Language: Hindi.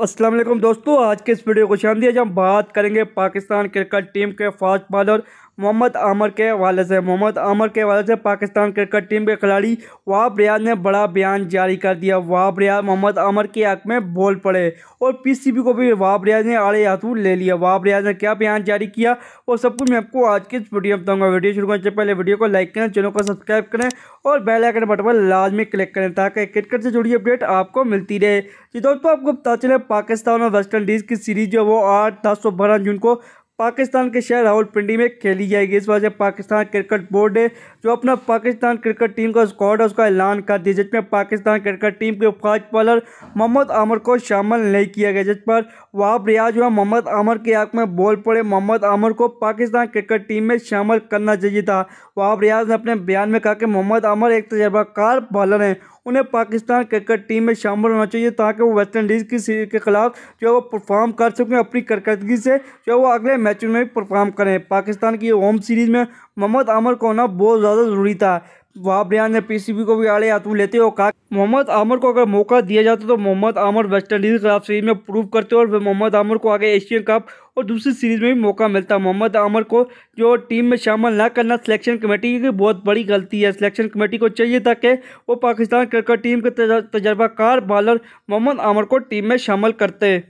अस्सलाम वालेकुम दोस्तों आज के इस वीडियो को दिया हम बात करेंगे पाकिस्तान क्रिकेट टीम के फास्ट बॉलर मोहम्मद आमर के हवाले से मोहम्मद आमर के हवाले से पाकिस्तान क्रिकेट टीम के खिलाड़ी वहाब रियाज ने बड़ा बयान जारी कर दिया वहाब रियाज मोहम्मद आमर के हक में बोल पड़े और पीसीबी को भी वहाब रियाज ने आड़े हाथों ले लिया वहाब रियाज ने क्या बयान जारी किया वो सब कुछ मैं आपको आज की वीडियो में बताऊँगा वीडियो शुरू करने से पहले वीडियो को लाइक करें चैनल को सब्सक्राइब करें और बेलाइकन बटन पर लाजमी क्लिक करें ताकि क्रिकेट से जुड़ी अपडेट आपको मिलती रहे जी दोस्तों आपको पता चले पाकिस्तान और वेस्ट इंडीज़ की सीरीज जो वो आठ दस सौ बारह जून को पाकिस्तान के शहर रावलपिंडी में खेली जाएगी इस वजह पाकिस्तान क्रिकेट बोर्ड ने जो अपना पाकिस्तान क्रिकेट टीम का स्क्वाड है उसका ऐलान कर दिया जिसमें पाकिस्तान क्रिकेट टीम के फास्ट बॉलर मोहम्मद आमर को शामिल नहीं किया गया जिस पर वहाब रियाज हुआ मोहम्मद आमर के आंख में बोल पड़े मोहम्मद आमर को पाकिस्तान क्रिकेट टीम में शामिल करना चाहिए था वहाब रियाज ने अपने बयान में कहा कि मोहम्मद आमर एक तजर्बाकार बॉलर हैं उन्हें पाकिस्तान क्रिकेट टीम में शामिल होना चाहिए ताकि वो वेस्ट इंडीज़ की सीरीज के खिलाफ जो है वो परफॉर्म कर सकें अपनी करकर्दगी से जो है वो अगले मैचों में परफॉर्म करें पाकिस्तान की होम सीरीज़ में मोहम्मद आमर को होना बहुत ज़्यादा ज़रूरी था वहाब रियान ने पीसीबी को भी आड़े हाथों लेते हुए कहा मोहम्मद आमर को अगर मौका दिया जाता तो मोहम्मद आमर वेस्ट इंडीज खिलाफ सीरीज में प्रूव करते और मोहम्मद आमर को आगे एशियन कप और दूसरी सीरीज में भी मौका मिलता मोहम्मद आमर को जो टीम में शामिल ना करना सिलेक्शन कमेटी की बहुत बड़ी गलती है सिलेक्शन कमेटी को चाहिए था कि वो पाकिस्तान क्रिकेट टीम के तजर्बाकार बॉलर मोहम्मद आमर को टीम में शामिल करते